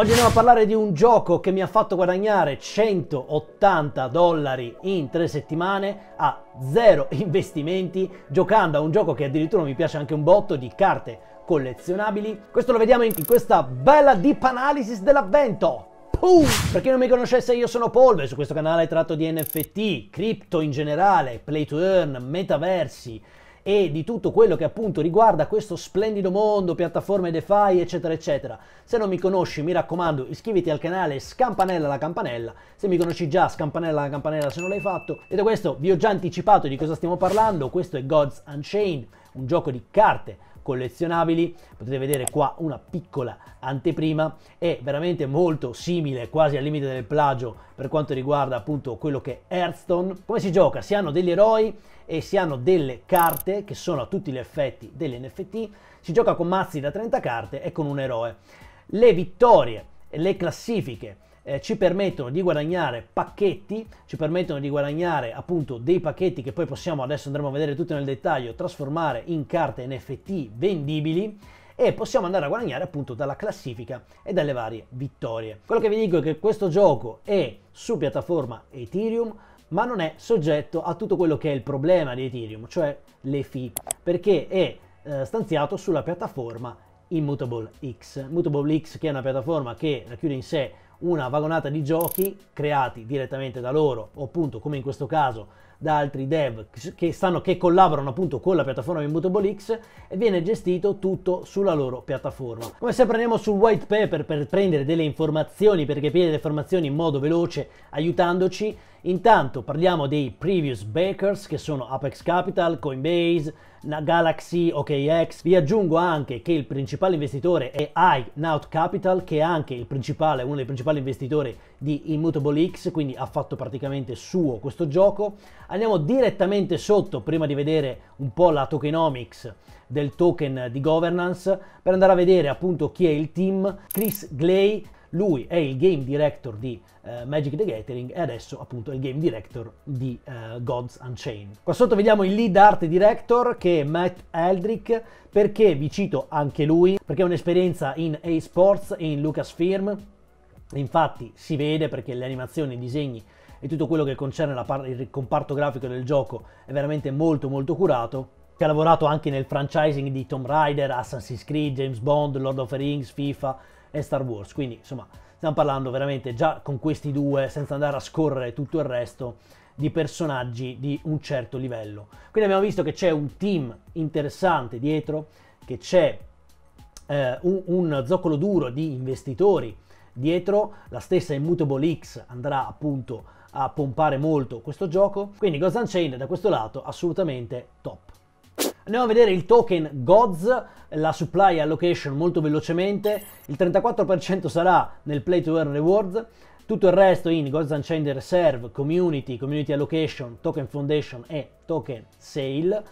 Oggi andiamo a parlare di un gioco che mi ha fatto guadagnare 180 dollari in tre settimane a zero investimenti, giocando a un gioco che addirittura mi piace anche un botto di carte collezionabili. Questo lo vediamo in questa bella deep analysis dell'avvento. Boom! Per chi non mi conoscesse io sono Polve, su questo canale tratto di NFT, cripto in generale, play to earn, metaversi, e di tutto quello che appunto riguarda questo splendido mondo, piattaforme DeFi, eccetera, eccetera. Se non mi conosci, mi raccomando, iscriviti al canale scampanella la campanella. Se mi conosci già, scampanella la campanella se non l'hai fatto. Detto questo, vi ho già anticipato di cosa stiamo parlando. Questo è Gods Unchained, un gioco di carte collezionabili potete vedere qua una piccola anteprima è veramente molto simile quasi al limite del plagio per quanto riguarda appunto quello che è Hearthstone come si gioca si hanno degli eroi e si hanno delle carte che sono a tutti gli effetti delle NFT si gioca con mazzi da 30 carte e con un eroe le vittorie le classifiche eh, ci permettono di guadagnare pacchetti, ci permettono di guadagnare appunto dei pacchetti che poi possiamo, adesso andremo a vedere tutto nel dettaglio, trasformare in carte NFT vendibili e possiamo andare a guadagnare appunto dalla classifica e dalle varie vittorie. Quello che vi dico è che questo gioco è su piattaforma Ethereum, ma non è soggetto a tutto quello che è il problema di Ethereum, cioè le fee, perché è eh, stanziato sulla piattaforma Immutable X. Immutable X che è una piattaforma che racchiude in sé una vagonata di giochi creati direttamente da loro o appunto come in questo caso da altri dev che, stanno, che collaborano appunto con la piattaforma Immutable X e viene gestito tutto sulla loro piattaforma. Come sempre andiamo sul white paper per prendere delle informazioni, per capire le informazioni in modo veloce aiutandoci. Intanto parliamo dei previous backers che sono Apex Capital, Coinbase, Galaxy, OKX. Vi aggiungo anche che il principale investitore è iNout Capital che è anche il principale, uno dei principali investitori di Immutable X, quindi ha fatto praticamente suo questo gioco. Andiamo direttamente sotto, prima di vedere un po' la tokenomics del token di governance, per andare a vedere appunto chi è il team. Chris Gley, lui è il game director di eh, Magic the Gathering e adesso appunto è il game director di eh, Gods Unchained. Qua sotto vediamo il lead art director che è Matt Eldrick perché vi cito anche lui perché ha un'esperienza in eSports e in Lucasfilm Infatti si vede perché le animazioni, i disegni e tutto quello che concerne il comparto grafico del gioco è veramente molto molto curato che ha lavorato anche nel franchising di Tomb Raider, Assassin's Creed, James Bond, Lord of the Rings, FIFA e Star Wars. Quindi, insomma, stiamo parlando veramente già con questi due, senza andare a scorrere tutto il resto, di personaggi di un certo livello. Quindi abbiamo visto che c'è un team interessante dietro, che c'è eh, un, un zoccolo duro di investitori dietro, la stessa Immutable X andrà appunto a pompare molto questo gioco, quindi Gods Unchained da questo lato assolutamente top. Andiamo a vedere il token GODS, la supply allocation molto velocemente, il 34% sarà nel Play to Earn Rewards, tutto il resto in Gods Unchained Reserve, Community, Community Allocation, Token Foundation e Token Sale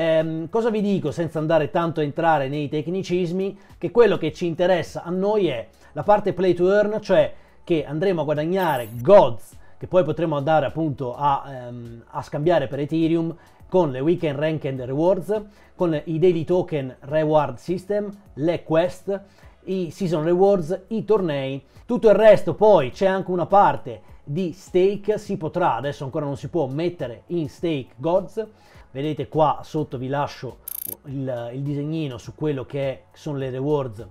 Ehm, cosa vi dico senza andare tanto a entrare nei tecnicismi? Che quello che ci interessa a noi è la parte play to earn, cioè che andremo a guadagnare gods che poi potremo andare appunto a, ehm, a scambiare per Ethereum con le weekend ranked rewards, con i daily token reward system, le quest, i season rewards, i tornei. Tutto il resto poi c'è anche una parte di stake, si potrà, adesso ancora non si può mettere in stake gods, vedete qua sotto vi lascio il, il disegnino su quello che sono le rewards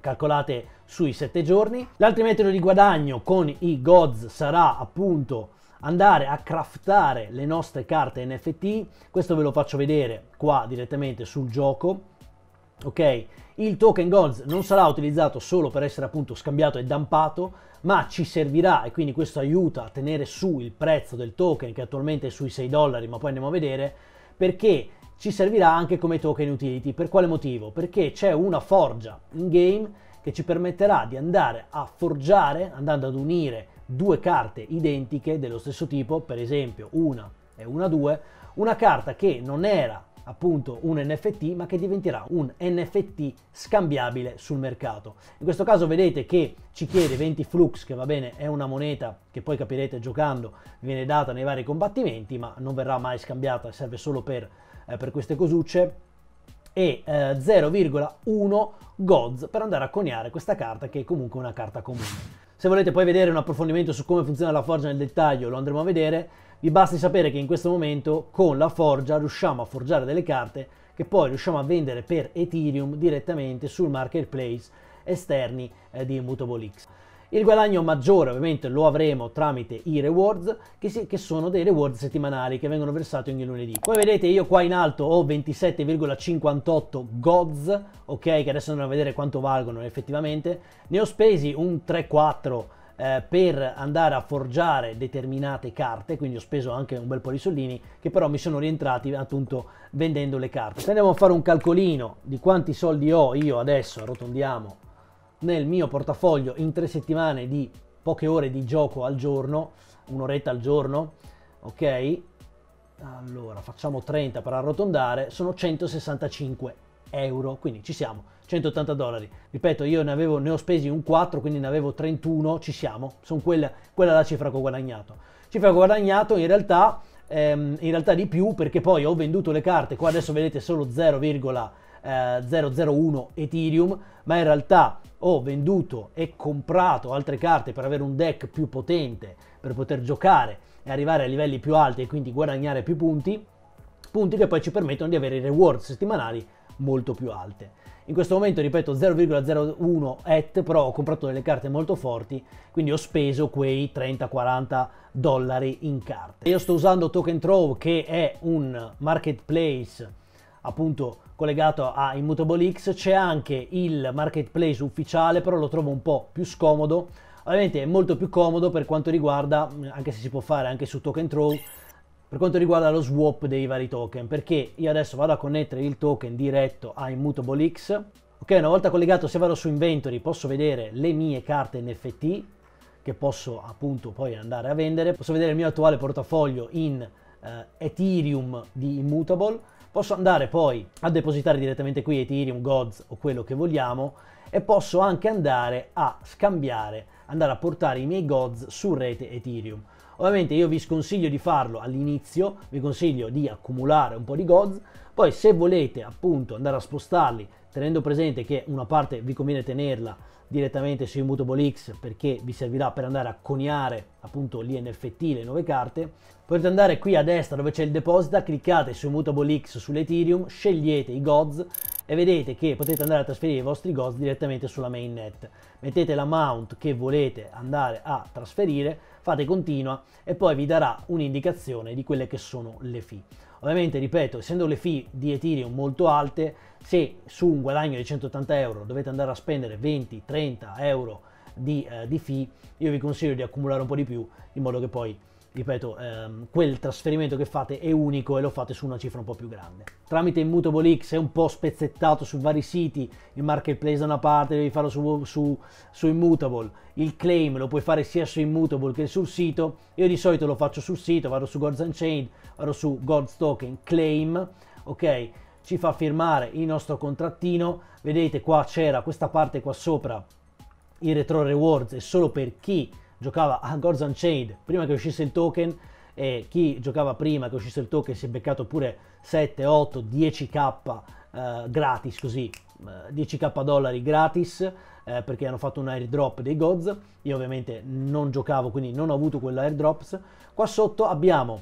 calcolate sui 7 giorni. L'altro metodo di guadagno con i gods sarà appunto andare a craftare le nostre carte NFT, questo ve lo faccio vedere qua direttamente sul gioco ok? Il token Gods non sarà utilizzato solo per essere appunto scambiato e dumpato, ma ci servirà e quindi questo aiuta a tenere su il prezzo del token che attualmente è sui 6 dollari, ma poi andiamo a vedere, perché ci servirà anche come token utility. Per quale motivo? Perché c'è una forgia in game che ci permetterà di andare a forgiare, andando ad unire due carte identiche dello stesso tipo, per esempio una e una 2, una carta che non era appunto un NFT ma che diventerà un NFT scambiabile sul mercato. In questo caso vedete che ci chiede 20 flux che va bene è una moneta che poi capirete giocando viene data nei vari combattimenti ma non verrà mai scambiata serve solo per, eh, per queste cosucce e eh, 0,1 gods per andare a coniare questa carta che è comunque una carta comune. Se volete poi vedere un approfondimento su come funziona la forgia nel dettaglio lo andremo a vedere vi basti sapere che in questo momento con la forgia riusciamo a forgiare delle carte che poi riusciamo a vendere per Ethereum direttamente sul marketplace esterni eh, di Immutable X. Il guadagno maggiore ovviamente lo avremo tramite i rewards, che, si, che, sono dei reward settimanali che vengono versati ogni lunedì. Come vedete io qua in alto ho 27,58 gods, ok, che adesso andremo a vedere quanto valgono effettivamente. Ne ho spesi un 3-4 eh, per andare a forgiare determinate carte, quindi ho speso anche un bel po' di soldini che però mi sono rientrati appunto vendendo le carte. Se andiamo a fare un calcolino di quanti soldi ho io adesso, arrotondiamo, nel mio portafoglio in tre settimane di poche ore di gioco al giorno, un'oretta al giorno, ok? Allora, facciamo 30 per arrotondare, sono 165 euro, quindi ci siamo, 180 dollari. Ripeto, io ne, avevo, ne ho spesi un 4, quindi ne avevo 31, ci siamo, sono quella, quella la cifra che ho guadagnato. Cifra che ho guadagnato in realtà, ehm, in realtà di più perché poi ho venduto le carte, qua adesso vedete solo 0, eh, Ethereum, ma in realtà ho venduto e comprato altre carte per avere un deck più potente, per poter giocare e arrivare a livelli più alti e quindi guadagnare più punti, punti che poi ci permettono di avere i reward settimanali molto più alte. In questo momento, ripeto, 0,01 ET, però ho comprato delle carte molto forti, quindi ho speso quei 30-40 dollari in carte. Io sto usando Token Throw, che è un marketplace appunto collegato a Immutable X, c'è anche il marketplace ufficiale, però lo trovo un po' più scomodo. Ovviamente è molto più comodo per quanto riguarda, anche se si può fare anche su Token Throw, per quanto riguarda lo swap dei vari token, perché io adesso vado a connettere il token diretto a Immutable X, ok, una volta collegato se vado su Inventory posso vedere le mie carte NFT, che posso appunto poi andare a vendere, posso vedere il mio attuale portafoglio in eh, Ethereum di Immutable, posso andare poi a depositare direttamente qui Ethereum, Gods o quello che vogliamo e posso anche andare a scambiare, andare a portare i miei Gods su rete Ethereum. Ovviamente io vi sconsiglio di farlo all'inizio, vi consiglio di accumulare un po' di gods, poi se volete appunto andare a spostarli tenendo presente che una parte vi conviene tenerla direttamente su Immutable X perché vi servirà per andare a coniare appunto lì l'INFT, le nuove carte, potete andare qui a destra dove c'è il deposito, cliccate su Immutable X sull'Ethereum, scegliete i gods e vedete che potete andare a trasferire i vostri gods direttamente sulla mainnet. Mettete l'amount che volete andare a trasferire fate continua e poi vi darà un'indicazione di quelle che sono le fee. Ovviamente, ripeto, essendo le fee di Ethereum molto alte, se su un guadagno di 180 euro dovete andare a spendere 20-30 euro di, eh, di fee, io vi consiglio di accumulare un po' di più in modo che poi ripeto, ehm, quel trasferimento che fate è unico e lo fate su una cifra un po' più grande. Tramite Immutable X è un po' spezzettato su vari siti, il marketplace da una parte devi farlo su, su, su Immutable, il claim lo puoi fare sia su Immutable che sul sito, io di solito lo faccio sul sito, vado su Gods Unchained, vado su Gods Token Claim, ok? Ci fa firmare il nostro contrattino, vedete qua c'era questa parte qua sopra, i retro rewards è solo per chi giocava a Gods Unchained prima che uscisse il token e chi giocava prima che uscisse il token si è beccato pure 7, 8, 10k eh, gratis così, 10k eh, dollari gratis eh, perché hanno fatto un airdrop dei Gods, io ovviamente non giocavo quindi non ho avuto quell'airdrops. Qua sotto abbiamo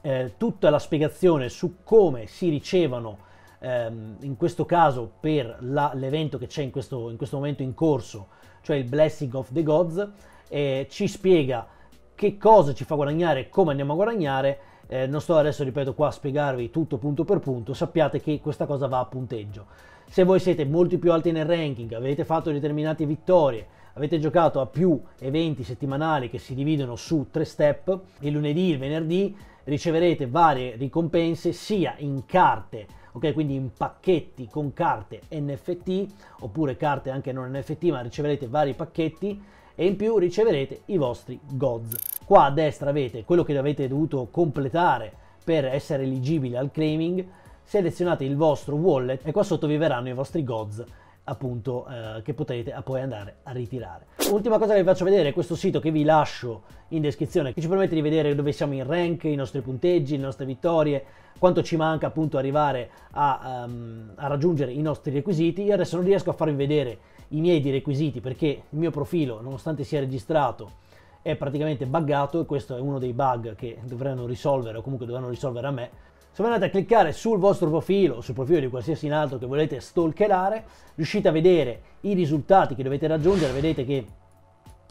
eh, tutta la spiegazione su come si ricevono ehm, in questo caso per l'evento che c'è in questo, in questo momento in corso, cioè il Blessing of the Gods, e ci spiega che cosa ci fa guadagnare e come andiamo a guadagnare. Eh, non sto adesso, ripeto, qua a spiegarvi tutto punto per punto, sappiate che questa cosa va a punteggio. Se voi siete molti più alti nel ranking, avete fatto determinate vittorie, avete giocato a più eventi settimanali che si dividono su tre step, il lunedì, il venerdì, riceverete varie ricompense sia in carte, ok? Quindi in pacchetti con carte NFT oppure carte anche non NFT, ma riceverete vari pacchetti e in più riceverete i vostri gods. Qua a destra avete quello che avete dovuto completare per essere eligibili al claiming, selezionate il vostro wallet e qua sotto vi verranno i vostri gods appunto eh, che potete poi andare a ritirare. Ultima cosa che vi faccio vedere è questo sito che vi lascio in descrizione che ci permette di vedere dove siamo in rank, i nostri punteggi, le nostre vittorie, quanto ci manca appunto arrivare a, um, a raggiungere i nostri requisiti. Io adesso non riesco a farvi vedere i miei di requisiti perché il mio profilo, nonostante sia registrato, è praticamente buggato e questo è uno dei bug che dovranno risolvere o comunque dovranno risolvere a me. Se andate a cliccare sul vostro profilo o sul profilo di qualsiasi altro che volete stalkerare, riuscite a vedere i risultati che dovete raggiungere, vedete che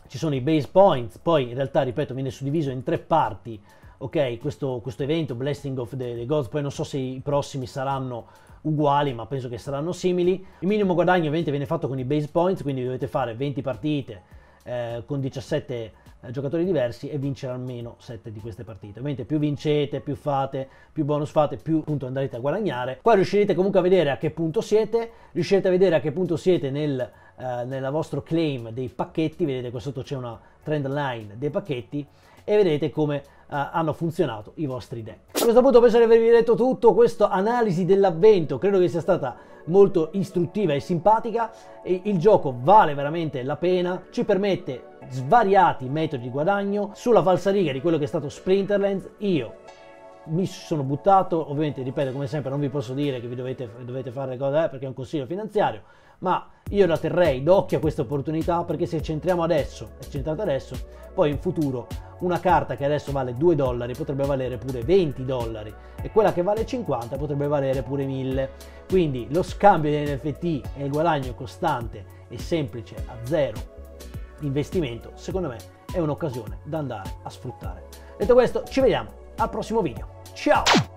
ci sono i base points, poi in realtà, ripeto, viene suddiviso in tre parti ok, questo, questo evento, Blessing of the, the Gods, poi non so se i prossimi saranno uguali, ma penso che saranno simili. Il minimo guadagno ovviamente viene fatto con i base points, quindi dovete fare 20 partite eh, con 17 eh, giocatori diversi e vincere almeno 7 di queste partite. Ovviamente più vincete, più fate, più bonus fate, più appunto andrete a guadagnare. Qua riuscirete comunque a vedere a che punto siete, riuscirete a vedere a che punto siete nel, eh, nel vostro claim dei pacchetti, vedete qua sotto c'è una trend line dei pacchetti e vedete come Uh, hanno funzionato i vostri deck. A questo punto penso di avervi detto tutto, questa analisi dell'avvento credo che sia stata molto istruttiva e simpatica, e il gioco vale veramente la pena, ci permette svariati metodi di guadagno, sulla falsariga di quello che è stato Splinterlands io mi sono buttato, ovviamente ripeto come sempre non vi posso dire che vi dovete, dovete fare cose eh, perché è un consiglio finanziario, ma io la terrei d'occhio a questa opportunità perché se centriamo adesso, e centrate adesso, poi in futuro una carta che adesso vale 2 dollari potrebbe valere pure 20 dollari e quella che vale 50 potrebbe valere pure 1000. Quindi lo scambio di NFT e il guadagno costante e semplice a zero investimento, secondo me è un'occasione da andare a sfruttare. Detto questo, ci vediamo al prossimo video. Ciao!